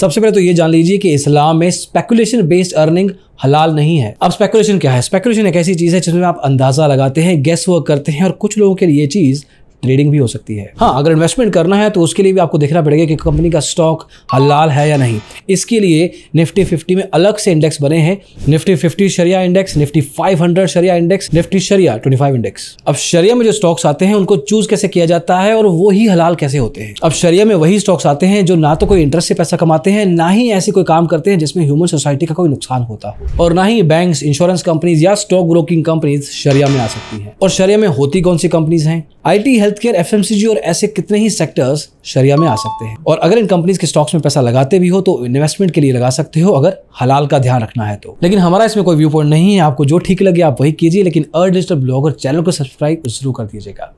सबसे पहले तो ये जान लीजिए कि इस्लाम में स्पेकुलेशन बेस्ड अर्निंग हलाल नहीं है अब स्पेकुलेशन क्या है स्पेकुलेशन एक ऐसी चीज़ है जिसमें आप अंदाज़ा लगाते हैं गैस वर्क करते हैं और कुछ लोगों के लिए ये चीज़ ट्रेडिंग भी हो सकती है हाँ अगर इन्वेस्टमेंट करना है तो उसके लिए भी आपको देखना पड़ेगा कि कंपनी का स्टॉक हलाल है या नहीं इसके लिए निफ्टी फिफ्टी में अलग से इंडेक्स बने हैं निफ्टी फिफ्टी शरिया इंडेक्स निफ्टी फाइव हंड्रेड शरिया इंडेक्स निफ्टी शरिया ट्वेंटी फाइव इंडेक्स अब शरिया में जो स्टॉक्स आते हैं उनको चूज कैसे किया जाता है और वो ही हलाल कैसे होते हैं अब शरिया में वही स्टॉक्स आते हैं जो ना तो कोई इंटरेस्ट से पैसा कमाते हैं ना ही ऐसे कोई काम करते हैं जिसमें ह्यूमन सोसाइटी का कोई नुकसान होता हो और ना ही बैंक इंश्योरेंस कंपनीज या स्टॉक ब्रोकिंग कंपनीज शरिया में आ सकती है और शरिया में होती कौन सी कंपनीज हैं I health health care F और ऐसे कितने ही सेक्टर्स शरिया में आ सकते हैं और अगर इन कंपनीज के स्टॉक्स में पैसा लगाते भी हो तो इन्वेस्टमेंट के लिए लगा सकते हो अगर हलाल का ध्यान रखना है तो लेकिन हमारा इसमें कोई व्यू पॉइंट नहीं है आपको जो ठीक लगे आप वही कीजिए लेकिन डिजिटल ब्लॉगर चैनल को सब्सक्राइब जरूर कर दीजिएगा